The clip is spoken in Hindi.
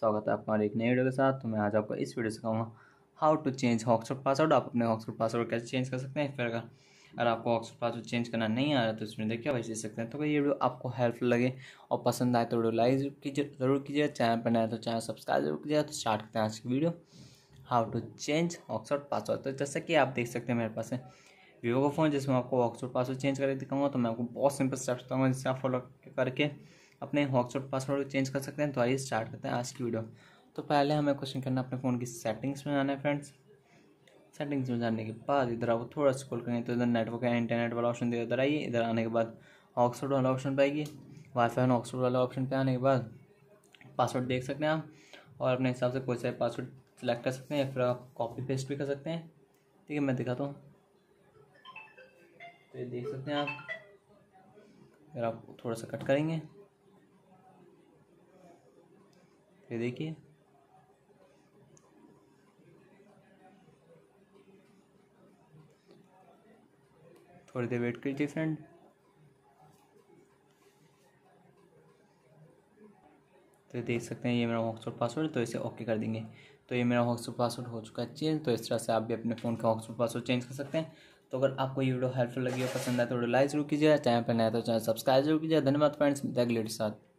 स्वागत है आपका हमारे एक नए वीडियो के साथ तो मैं आज आपको इस वीडियो से कहूँगा how to change Oxford password आप अपने हॉक्सफोर्ड पासवर्ड कैसे चेंज कर सकते हैं फिर अगर अगर आपको हॉक्सफोर्ड पासवर्ड चेंज करना नहीं आ रहा तो इसमें देखिए वैसे सकते हैं तो ये वीडियो आपको हेल्पफुल लगे और पसंद आए तो वीडियो लाइक कीजिए जरूर कीजिए चैनल पर नए तो चैनल सब्सक्राइब जरूर कीजिए तो स्टार्ट करते हैं आज की video how to change Oxford password तो जैसा कि आप देख सकते हैं मेरे पास वीवो का फ़ोन जिसमें आपको हॉक्सफोर्ड पासवर्ड चेंज करके दिखाऊंगा तो मैं आपको बहुत सिंपल स्टेप्स बताऊँगा जिससे आप फॉलो करके अपने हॉकसॉट पासवर्ड चेंज कर सकते हैं तो आइए स्टार्ट करते हैं आज की वीडियो तो पहले हमें क्वेश्चन करना अपने फ़ोन की सेटिंग्स में जाना है फ्रेंड्स सेटिंग्स में जाने के बाद इधर आपको थोड़ा स्क्रॉल करेंगे तो इधर नेटवर्क या इंटरनेट वाला ऑप्शन दिया इधर आइए इधर आने के बाद ऑक्सफोर्ड वाला ऑप्शन पर आइए वाईफाई एंड ऑक्सफोर्ड वाला ऑप्शन पर आने के बाद पासवर्ड देख सकते हैं आप और अपने हिसाब से कोई सा पासवर्ड सेलेक्ट कर सकते हैं या फिर आप कॉपी पेस्ट भी कर सकते हैं ठीक है मैं दिखाता हूँ तो ये देख सकते हैं आप अगर आप थोड़ा सा कट करेंगे ये देखिए थोड़ी देर वेट कीजिए फ्रेंड तो देख सकते हैं ये मेरा हॉकसोट पासवर्ड तो इसे ओके कर देंगे तो ये मेरा हॉकसोट पासवर्ड हो चुका है चेंज तो इस तरह से आप भी अपने फ़ोन का हॉकसोट पासवर्ड चेंज कर सकते हैं तो अगर आपको ये वीडियो हेल्पफुल लगी हो पसंद आए तो वीडियो लाइक जरूर कीजिएगा चैनल पर नया तो चैनल सब्सक्राइब जरूर कीजिए धन्यवाद फ्रेंड्स मिलता है साथ